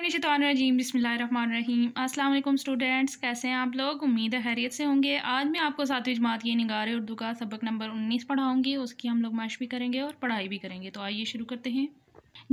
अस्सलाम वालेकुम स्टूडेंट्स कैसे हैं आप लोग उम्मीद है हैरियत से होंगे आज मैं आपको सातवीं जमात की निगार उर्दू का सबक नंबर उन्नीस पढ़ाऊँगी उसकी हम लोग मश भी करेंगे और पढ़ाई भी करेंगे तो आइए शुरू करते हैं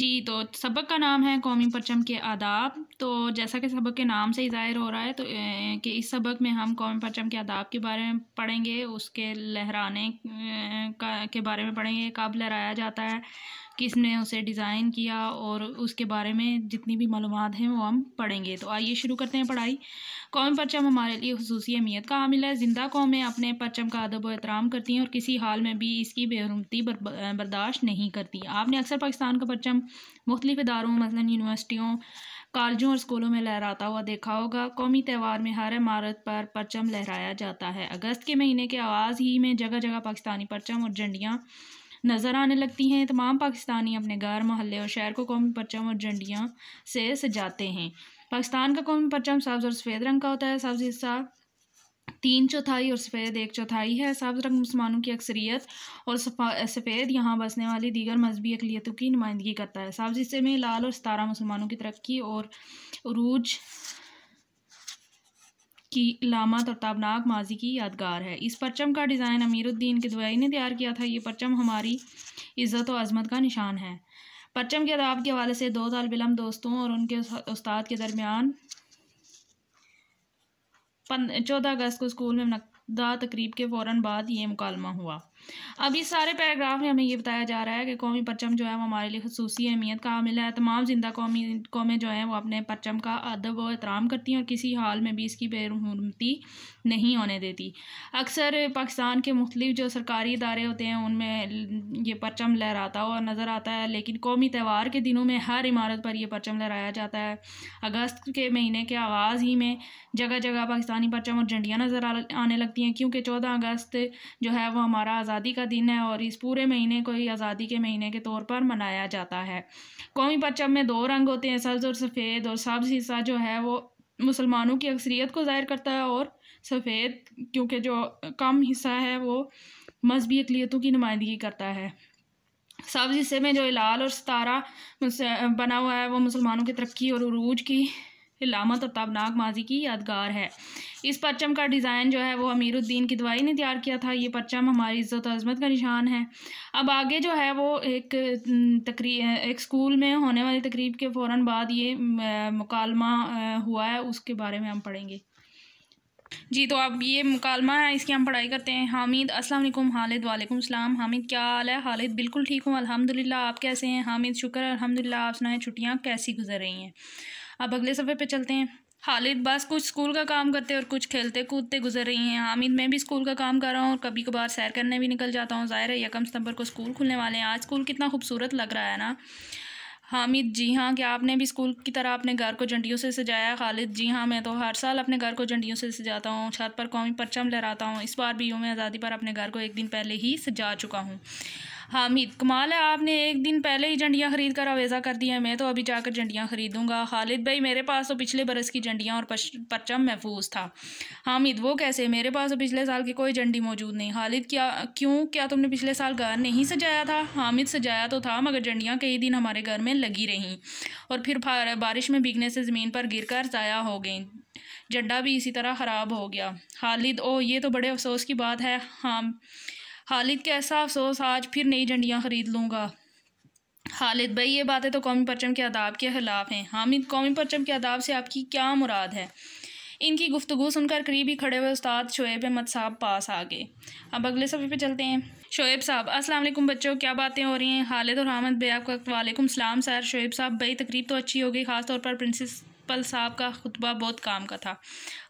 जी तो सबक का नाम है कौमी परचम के आदाब तो जैसा कि सबक के नाम से ही ज़ाहिर हो रहा है तो कि इस सबक में हम कौमी परचम के आदाब के बारे में पढ़ेंगे उसके लहराने का के बारे में पढ़ेंगे कब लहराया जाता है किसने उसे डिज़ाइन किया और उसके बारे में जितनी भी मालूम हैं वो हम पढ़ेंगे तो आइए शुरू करते हैं पढ़ाई कौम परचम हमारे लिए खसूस अहमियत का हामिल है ज़िंदा कौमें अपने परचम का अदब व एहतराम करती हैं और किसी हाल में भी इसकी बेहरमती बर्दाश्त नहीं करती आपने अक्सर पाकिस्तान का परचम मुख्तलिफ इदारों मसला यूनिवर्सिटियों कॉलेजों और स्कूलों में लहराता हुआ देखा होगा कौमी त्यौहार में हर इमारत पर परचम लहराया जाता है अगस्त के महीने के आवाज़ ही में जगह जगह पाकिस्तानी परचम और झंडियाँ नज़र आने लगती हैं तमाम पाकिस्तानी अपने घर मोहल्ले और शहर को कौमी परचम और झंडियाँ से सजाते हैं पाकिस्तान का कौमी परचम सब्ज़ और सफ़ेद रंग का होता है सब्ज़ हिस्सा तीन चौथाई और सफ़ेद एक चौथाई है सब्ज़ रंग मुसलमानों की अक्सरियत और सफ़ेद यहाँ बसने वाली दीगर मजहबी अकलीतों की नुमाइंदगी करता है सब्ज़ हिस्से में लाल और सतारा मुसलमानों की तरक्की और रूज की लामत और ताबनाक माजी की यादगार है इस परचम का डिज़ाइन अमीरुद्दीन के दुआई ने तैयार किया था ये परचम हमारी इज़्ज़त और अजमत का निशान है परचम के अदाब के हवाले से दो बिलम दोस्तों और उनके उस्ताद के दरमियान चौदह अगस्त को स्कूल में मनदा तकरीब के फ़ौर बाद ये मुकालमा हुआ अब सारे पैराग्राफ में हमें ये बताया जा रहा है कि कौमी परचम जो है वो हमारे लिए खसूसी अहमियत का हामिल है तमाम जिंदा कौमी कौमें जो हैं वो अपने परचम का अदब व एहतराम करती हैं और किसी हाल में भी इसकी बेरहती नहीं होने देती अक्सर पाकिस्तान के मुख्तलिफ जो सरकारी इदारे होते हैं उनमें ये परचम लहराता हुआ नज़र आता है लेकिन कौमी त्यौहार के दिनों में हर इमारत पर यह परचम लहराया जाता है अगस्त के महीने के आगाज़ ही में जगह जगह पाकिस्तानी परचम और झंडियाँ नज़र आने लगती हैं क्योंकि चौदह अगस्त जो है वो हमारा आज़ादी का दिन है और इस पूरे महीने को ही आज़ादी के महीने के तौर पर मनाया जाता है कौमी परचम में दो रंग होते हैं सब्ज़ और सफ़ेद और सब्ज़ हिस्सा जो है वो मुसलमानों की अक्सरियत को ज़ाहिर करता है और सफ़ेद क्योंकि जो कम हिस्सा है वो मजहबी अकलीतों की नुमाइंदगी करता है सब्ज़ हिस्से में जो लाल और सतारा बना हुआ है वो मुसलमानों की तरक्की और अरूज की लामत और तबनाक माजी की यादगार है इस परचम का डिज़ाइन जो है वो अमीरुद्दीन की दवाई ने तैयार किया था ये परचम हमारी इज़्ज़त अजमत का निशान है अब आगे जो है वो एक तकरी एक स्कूल में होने वाली तकरीब के फ़ौर बाद ये मुकालमा हुआ है उसके बारे में हम पढ़ेंगे जी तो अब ये मुकालमा है इसकी हम पढ़ाई करते हैं हामिद अस्सलाम वालेकुम हालिद वालेकुम सलाम हामिद क्या हाल है हालिद बिल्कुल ठीक हूँ अल्हम्दुलिल्लाह आप कैसे हैं हामिद शुक्र अल्हम्दुलिल्लाह आप सुनाएं छुट्टियाँ कैसी गुजर रही हैं अब अगले सफ़े पे चलते हैं खालिद बस कुछ स्कूल का काम करते और कुछ खेलते कूदते गुजर रही हैं हामिद मैं भी स्कूल का काम कर रहा हूँ और कभी कभार सैर करने भी निकल जाता हूँ ज़ाहिर है यकम सितंबर को स्कूल खुलने वाले हैं आज स्कूल कितना खूबसूरत लग रहा है ना हामिद जी हाँ क्या आपने भी स्कूल की तरह अपने घर को झंडियों से सजाया खालिद जी हाँ मैं तो हर साल अपने घर को झंडियों से सजाता हूँ छत पर कौमी परचम लहराता हूँ इस बार भी यूँ आज़ादी पर अपने घर को एक दिन पहले ही सजा चुका हूँ हामिद कमाल है आपने एक दिन पहले ही झंडियाँ खरीद कर आवेज़ा कर दिया है मैं तो अभी जाकर झंडियाँ ख़रीदूँगा खालिद भाई मेरे पास तो पिछले बरस की झंडियाँ और परचम महफूज था हामिद वो कैसे मेरे पास तो पिछले साल की कोई झंडी मौजूद नहीं खालिद क्या क्यों क्या तुमने पिछले साल घर नहीं सजाया था हामिद सजाया तो था मगर झंडियाँ कई दिन हमारे घर में लगी रहीं और फिर बारिश में भीगने से ज़मीन पर गिर कर ज़ाया हो गई झंडा भी इसी तरह ख़राब हो गया खालिद ओ ये तो बड़े अफसोस की बात है हाँ खालिद कैसा अफसोस आज फिर नई झंडियाँ ख़रीद लूँगा खालिद भाई ये बातें तो कौमी परचम के आदाब के ख़िलाफ़ हैं हामिद कौमी परचम के आदाब से आपकी क्या मुराद है इनकी गुफ्तु सुनकर करीब ही खड़े हुए उस्ताद शोएब अहमद साहब पास आ गए अब अगले सफ़े पे चलते हैं शोएब साहब अस्सलाम वालेकुम बच्चों क्या बातें हो रही हैं हालिद और हामिद भाई आपका वालेकुम सलाम सर शोएब साहब भाई तकरीब तो अच्छी होगी खासतौर पर प्रिंसेस प्रिंसिपल साहब का खुतबा बहुत काम का था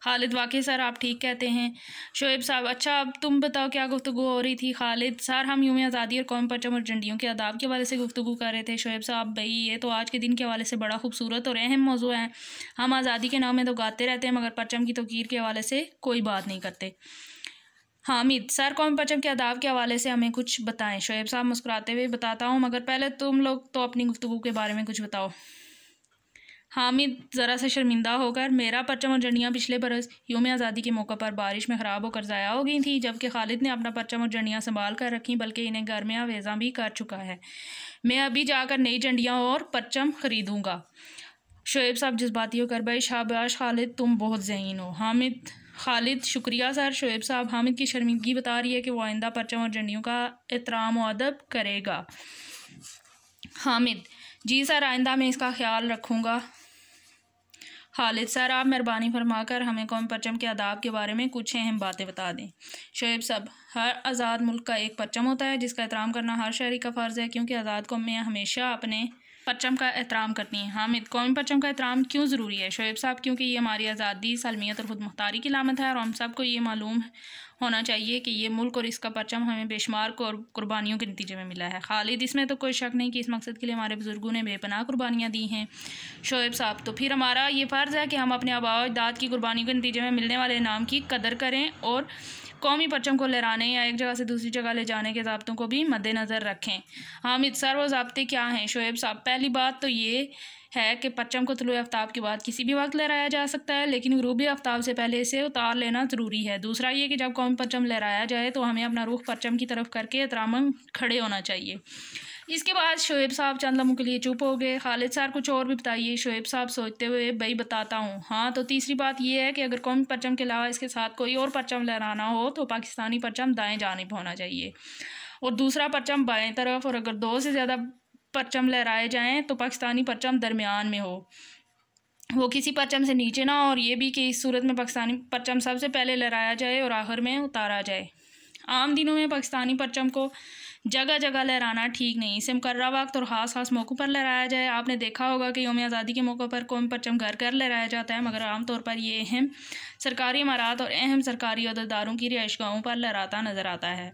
खालिद वाकई सर आप ठीक कहते हैं शोएब साहब अच्छा अब तुम बताओ क्या गुफ्तु हो रही थी खालिद सर हम यूम आज़ादी और कौम परचम और झंडियों के आदाब के हवाले से गुफ्तु कर रहे थे शोएब साहब भई ये तो आज के दिन के हवाले से बड़ा खूबसूरत और अहम मौजू है हम आज़ादी के नाम में तो गाते रहते हैं मगर परचम की तोकीर के हवाले से कोई बात नहीं करते हामिद सर कौम परचम के अदाब के हवाले से हमें कुछ बताएं शोएब साहब मुस्कुराते हुए बताता हूँ मगर पहले तुम लोग तो अपनी गुफ्तु के बारे में कुछ बताओ हामिद ज़रा सा शर्मिंदा होकर मेरा परचम और जंडियाँ पिछले बरस योम आज़ादी के मौके पर बारिश में ख़राब होकर ज़ाया हो गई थी जबकि खालिद ने अपना परचम और जंडियाँ संभाल कर रखी बल्कि इन्हें घर में आवेजा भी कर चुका है मैं अभी जाकर नई जंडियाँ और परचम ख़रीदूँगा शुएब साहब जज्बाती होकर भाई शाबाश खालिद तुम बहुत जहीन हो हामिद खालिद शुक्रिया सर शुएब साहब हामिद की शर्मिंदगी बता रही है कि वो आइंदा परचम और जंडियों का एहतराम अदब करेगा हामिद जी सर आइंदा मैं इसका ख्याल रखूँगा खालिद सर आप मेहरबानी फरमा कर हमें कौम परचम के आदाब के बारे में कुछ अहम बातें बता दें शुब सब हर आज़ाद मुल्क का एक परचम होता है जिसका एहतराम करना हर शहरी का फ़र्ज़ है क्योंकि आज़ाद कौम में हमेशा अपने परचम का एहतराम करती हैं हामिद कौमी परचम का एहतराम क्यों ज़रूरी है शुएब साहब क्योंकि ये हमारी आज़ादी सालमियत और खुद मुख्तारी की लामत है और हम सबको ये मालूम होना चाहिए कि ये मुल्क और इसका परचम हमें बेशुमार कुर्बानियों के नतीजे में मिला है खालिद इसमें तो कोई शक नहीं कि इस मकसद के लिए हमारे बुज़ुर्गों ने बेपनाह कुर्बानियाँ दी हैं शोएब साहब तो फिर हमारा ये फ़र्ज़ है कि हम अपने आबाव दाद की कुर्बानी के नतीजे में मिलने वाले नाम की कदर करें और कौमी परचम को लहराने या एक जगह से दूसरी जगह ले जाने के जबतों को भी मद्देनज़र रखें हम सर वो जबते क्या हैं शोएब साहब पहली बात तो ये है कि परचम को तुलु आफ्ताब के बाद किसी भी वक्त लहराया जा सकता है लेकिन गुरूबी आफ्ताब से पहले इसे उतार लेना ज़रूरी है दूसरा ये कि जब कौम परचम लहराया जाए तो हमें अपना रुख परचम की तरफ करके एहतराम खड़े होना चाहिए इसके बाद शोएब साहब चंद लम्हों के लिए चुप हो गए खालिद सार कुछ और भी बताइए शोएब साहब सोचते हुए भाई बताता हूँ हाँ तो तीसरी बात यह है कि अगर कौमी परचम के अलावा इसके साथ कोई और परचम लहराना हो तो पाकिस्तानी परचम दाएँ जानब होना चाहिए और दूसरा परचम बाएँ तरफ और अगर दो से ज़्यादा परचम लहराए जाएँ तो पाकिस्तानी परचम दरमियान में हो वो किसी परचम से नीचे ना और ये भी कि इस सूरत में पाकिस्तानी परचम सबसे पहले लहराया जाए और आखिर में उतारा जाए आम दिनों में पाकिस्तानी परचम को जगह जगह लहराना ठीक नहीं इसे मुकर्रा वक्त और ख़ास ख़ास मौक़ों पर लहराया जाए आपने देखा होगा कि योम आज़ादी के मौक़ों पर कौम परचम घर घर लहराया जाता है मगर आम तौर पर ये अहम सरकारी इमारात और अहम सरकारी अहदेदारों की रिहाइश गाहों पर लहराता नज़र आता है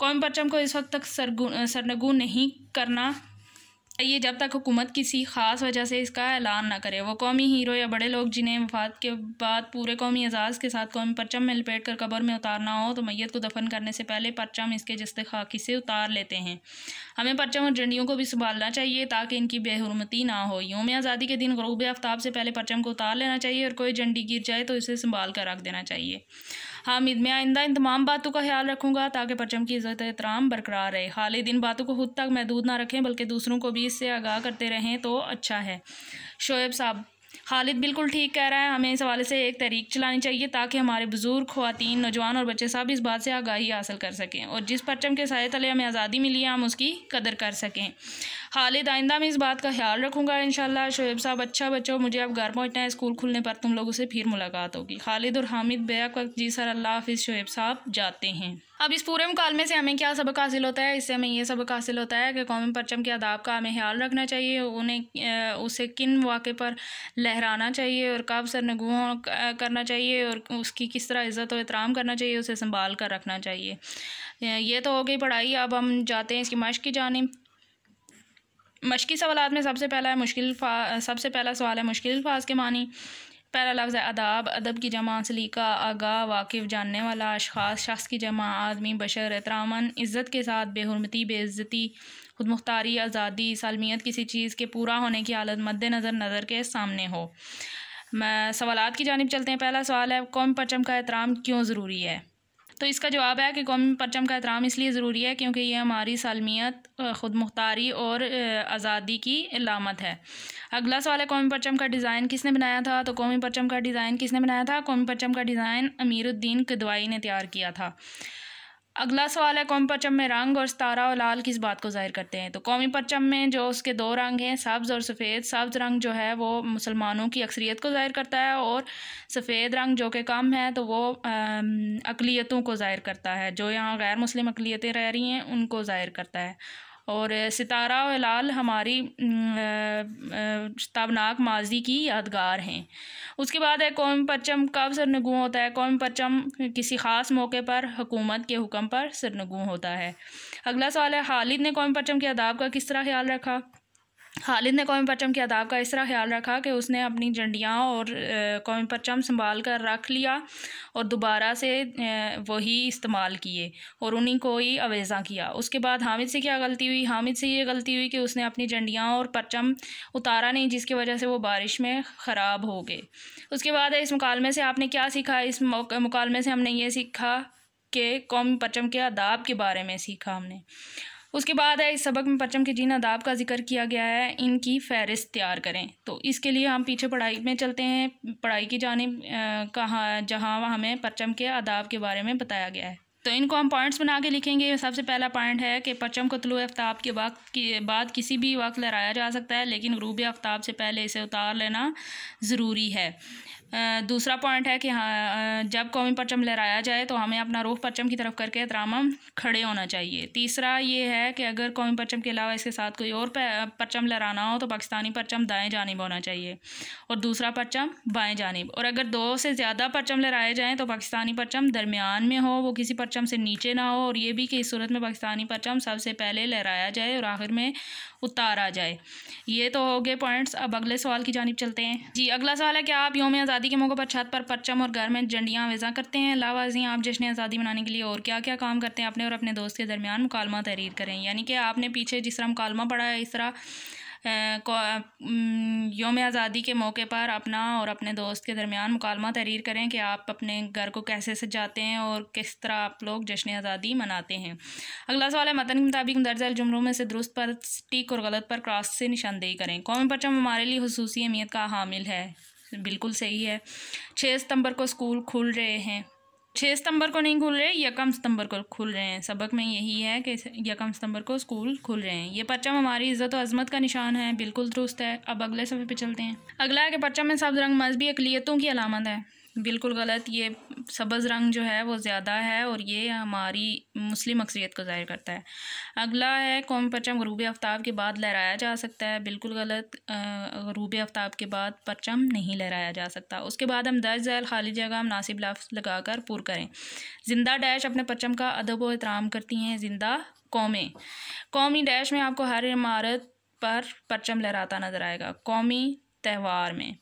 कौम परचम को इस वक्त तक सरगुन सरनगुन नहीं करना ये जब तक हुकूमत किसी ख़ास वजह से इसका ऐलान ना करे वो कौमी हीरो या बड़े लोग जिन्हें वफात के बाद पूरे कौमी एजाज़ के साथ कौमी परचम में लपेट कर कबर में उतारना हो तो मैत को दफन करने से पहले परचम इसके जस्त खाकी से उतार लेते हैं हमें परचम और झंडियों को भी संभालना चाहिए ताकि इनकी बेहरमती ना हो यूम आज़ादी के दिन गरूब आफ्ताब से पहले परचम को उतार लेना चाहिए और कोई झंडी गिर जाए तो इसे संभाल कर रख देना चाहिए हामिद मैं आइंदा इन तमाम बातों का ख्याल रखूँगा ताकि परचम की इज़्ज़त एहतराम बरकरार रहे खालिद इन बातों को खुद तक महदूद ना रखें बल्कि दूसरों को भी इससे आगाह करते रहें तो अच्छा है शोएब साहब खालिद बिल्कुल ठीक कह रहा है हमें इस हवाले से एक तहरीक चलानी चाहिए ताकि हमारे बुज़ुर्ग खुवान नौजवान और बच्चे सब इस बात से आगाही हासिल कर सकें और जिस परचम के साय तले हमें आज़ादी मिली है हम उसकी कदर कर सकें खालिद आइंदा मैं इस बात का ख्याल रखूँगा इन शुएब साहब अच्छा बच्चों मुझे अब घर पहुँचना है स्कूल खुलने पर तुम लोगों से फिर मुलाकात होगी खालिद और हामिद बेक वक्त जी सर अल्लाह हाफि शुएब साहब जाते हैं अब इस पूरे मुकालमे से हमें क्या सबक हासिल होता है इससे हमें यह सबक हासिल होता है कि कौमी परचम के आदाब का हमें ख्याल रखना चाहिए उन्हें उसे किन वाक़े पर लहराना चाहिए और कब सरनगुहों करना चाहिए और उसकी किस तरह इज़्ज़त और एहतराम करना चाहिए उसे संभाल कर रखना चाहिए ये तो हो गई पढ़ाई अब हम जाते हैं इसकी मश्क की जानब मशक़ी सवाल में सबसे पहला है मुश्किल सबसे पहला सवाल है मुश्किल अल्फाज के मानी पहला लफ्ज़ है अदाब अदब की जमा सलीका आगा वाकिफ़ जानने वाला अशास शख्स की जमा आदमी बशर एहतरामन इज़्ज़त के साथ बेहरमती बेज़ती खुद मुख्तारी आज़ादी सालमियत किसी चीज़ के पूरा होने की हालत मद्द नज़र नज़र के सामने हो सवालत की जानब चलते हैं पहला सवाल है कौम परचम का एहतराम क्यों ज़रूरी है तो इसका जवाब है कि कौमी परचम का एहतराम इसलिए ज़रूरी है क्योंकि ये हमारी सालमियत ख़ुद मुख्तारी और आज़ादी की लामत है अगला सवाल है कौमी परचम का डिज़ाइन किसने बनाया था तो कौमी परचम का डिज़ाइन किसने बनाया था कौमी परचम का डिज़ाइन अमीरुद्दीन कदवाई ने तैयार किया था अगला सवाल है कौमी परचम में रंग और सतारा और लाल किस बात को जाहिर करते हैं तो कौमी परचम में जो उसके दो रंग हैं सब्ज़ और सफ़ेद सब्ज़ रंग जो है वो मुसलमानों की अक्सरियत को जाहिर करता है और सफ़ेद रंग जो कि कम है तो वो अकलीतों को जाहिर करता है जो यहाँ गैर मुस्लिम अकलीतें रह रही हैं उनको जाहिर करता है और सितारा और लाल हमारी तबनाक माजी की यादगार हैं उसके बाद है कौम परचम कब सरनगू होता है कौम परचम किसी ख़ास मौके पर हुकूमत के हुक्म पर सरनगू होता है अगला सवाल है खालिद ने कौम परचम के आदाब का किस तरह ख्याल रखा खालिद ने कौमी परचम के आदाब का इस तरह ख्याल रखा कि उसने अपनी झंडियाँ और कौमी परचम संभाल कर रख लिया और दोबारा से वही इस्तेमाल किए और उन्हीं को ही अवेज़ा किया उसके बाद हामिद से क्या गलती हुई हामिद से ये गलती हुई कि उसने अपनी झंडियाँ और परचम उतारा नहीं जिसकी वजह से वो बारिश में ख़राब हो गए उसके बाद इस मुकालमे से आपने क्या सीखा इस मुकालमे से हमने ये सीखा कि कौमी परचम के आदाब के बारे में सीखा हमने उसके बाद है इस सबक में परचम के जिन अदाब का जिक्र किया गया है इनकी फहरिस्त तैयार करें तो इसके लिए हम पीछे पढ़ाई में चलते हैं पढ़ाई की जानब कहाँ जहाँ हमें परचम के आदाब के बारे में बताया गया है तो इनको हम पॉइंट्स बना के लिखेंगे सबसे पहला पॉइंट है कि परचम को तलु आफ्ताब के वक्त के बाद किसी भी वक्त लहराया जा सकता है लेकिन गरूब आफ्ताब से पहले इसे उतार लेना ज़रूरी है दूसरा पॉइंट है कि हाँ जब कौमी परचम लहराया जाए तो हमें अपना रुख परचम की तरफ करके एहतराम खड़े होना चाहिए तीसरा ये है कि अगर कौमी परचम के अलावा इसके साथ कोई और परचम लहराना हो तो पाकिस्तानी परचम दाएँ जानब होना चाहिए और दूसरा परचम बाएँ जानब और अगर दो से ज़्यादा परचम लहराए जाएँ तो पाकिस्तानी परचम दरमियान में हो वो किसी परचम से नीचे ना हो और ये भी कि इस सूरत में पाकिस्तानी परचम सबसे पहले लहराया जाए और आखिर में उतारा जाए ये तो हो गए पॉइंट्स अब अगले सवाल की जानब चलते हैं जी अगला सवाल है कि आप योम आज़ादी आज़ादी के मौके पर छत पर परचम और घर में झंडियाँ वेजा करते हैं अलावा आप जश्न आज़ादी मनाने के लिए और क्या क्या काम करते हैं अपने और अपने दोस्त के दरमियान मुकालमा तहरीर करें यानी कि आपने पीछे जिस तरह मुकालमा पढ़ा है इस तरह योम आज़ादी के मौके पर अपना और अपने दोस्त के दरमियान मुकालमा तहरीर करें कि आप अपने घर को कैसे सजाते हैं और किस तरह आप लोग जश्न आज़ादी मनाते हैं अगला सवाल है मतन के मुताबिक दर्जल जुमरों में से दुरुस्त पर टिक और गलत पर क्रॉस से निशानदेही करें कौम परचम हमारे लिए खसूसी अहमियत का हामिल है बिल्कुल सही है छः सितंबर को स्कूल खुल रहे हैं छः सितंबर को नहीं खुल रहे यकम सितंबर को खुल रहे हैं सबक में यही है कि यकम सितंबर को स्कूल खुल रहे हैं ये परचम हमारी इज्जत और अजमत का निशान है बिल्कुल दुरुस्त है अब अगले सफ़े पे चलते हैं अगला है कि परचम में सब रंग मजहबी अकलीतों की अलामत है बिल्कुल गलत ये सब्ज़ रंग जो है वो ज़्यादा है और ये हमारी मुस्लिम अक्सरीत को ज़ाहिर करता है अगला है कौम परचम गरूब आफ्ताब के बाद लहराया जा सकता है बिल्कुल गलत गरूब आफ्ताब के बाद परचम नहीं लहराया जा सकता उसके बाद हम दर्ज ऐल खाली जगह मुनासिब नासिब लगा कर पुर करें जिंदा डैश अपने परचम का अदब व एहतराम करती हैं जिंदा कौमें कौमी डैश में आपको हर इमारत पर परचम लहराता नज़र आएगा कौमी त्यौहार में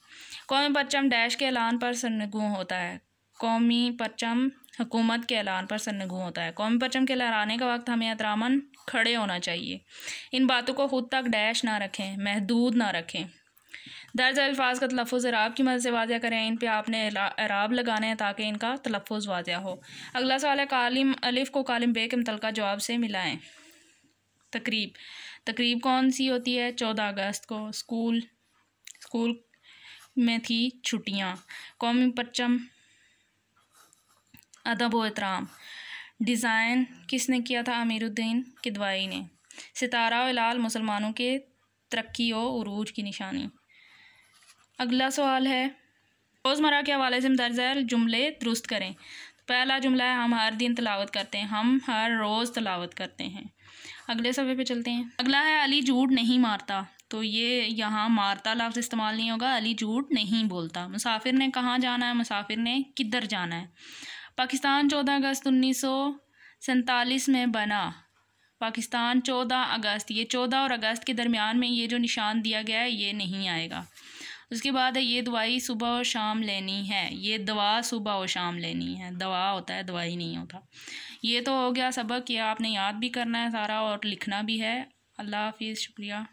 कौमी परचम डैश के ऐलान पर सरनगू होता है कौमी परचम हुकूमत के ऐलान पर सरनगू होता है कौमी परचम के लहराने का वक्त हमें अतरामन खड़े होना चाहिए इन बातों को खुद तक डैश ना रखें महदूद ना रखें दर्ज अल्फाज का तलफ़ अराब की मदद से वाजह करें इन पर आपने अराब लगाने हैं ताकि इनका तलफ़ वाजह हो अगला सवाल है कालिम अलिफ को कालिम बे के मुतल जवाब से मिलाएँ तकरीब तकरीब कौन सी होती है चौदह अगस्त को स्कूल स्कूल में थी छुट्टियाँ कौमी परचम अदब व एहतराम डिज़ाइन किसने किया था अमीरुद्दीन किदवाई ने सितारा लाल मुसलमानों के तरक्की वरूज की निशानी अगला सवाल है रोज़मर्रा के हवाले से दर्ज जुमले दुरुस्त करें पहला जुमला है हम हर दिन तलावत करते हैं हम हर रोज़ तलावत करते हैं अगले सफ़े पे चलते हैं अगला है अली झूठ नहीं मारता तो ये यहाँ मारता लफ्ज़ इस्तेमाल नहीं होगा अली झूठ नहीं बोलता मुसाफिर ने कहाँ जाना है मुसाफिर ने किधर जाना है पाकिस्तान चौदह अगस्त उन्नीस सौ सैंतालीस में बना पाकिस्तान चौदह अगस्त ये चौदह और अगस्त के दरमियान में ये जो निशान दिया गया है ये नहीं आएगा उसके बाद है ये दवाई सुबह और शाम लेनी है ये दवा सुबह और शाम लेनी है दवा होता है दवाई नहीं होता ये तो हो गया सबक ये आपने याद भी करना है सारा और लिखना भी है अल्लाह हाफिज़ शुक्रिया